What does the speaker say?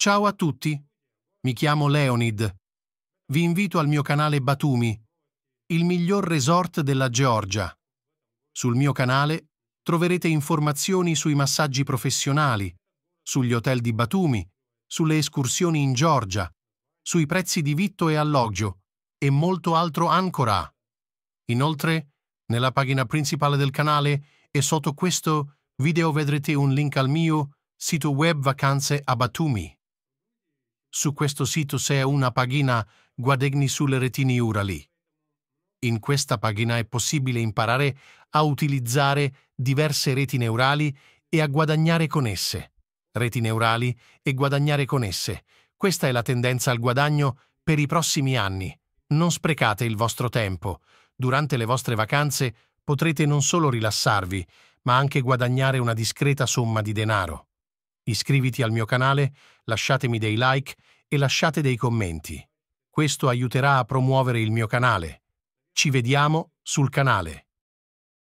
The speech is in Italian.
Ciao a tutti, mi chiamo Leonid. Vi invito al mio canale Batumi, il miglior resort della Georgia. Sul mio canale troverete informazioni sui massaggi professionali, sugli hotel di Batumi, sulle escursioni in Georgia, sui prezzi di vitto e alloggio e molto altro ancora. Inoltre, nella pagina principale del canale e sotto questo video vedrete un link al mio sito web Vacanze a Batumi. Su questo sito è una pagina Guadegni sulle retini Urali. In questa pagina è possibile imparare a utilizzare diverse reti neurali e a guadagnare con esse. Reti neurali e guadagnare con esse. Questa è la tendenza al guadagno per i prossimi anni. Non sprecate il vostro tempo. Durante le vostre vacanze potrete non solo rilassarvi, ma anche guadagnare una discreta somma di denaro. Iscriviti al mio canale, lasciatemi dei like e lasciate dei commenti. Questo aiuterà a promuovere il mio canale. Ci vediamo sul canale.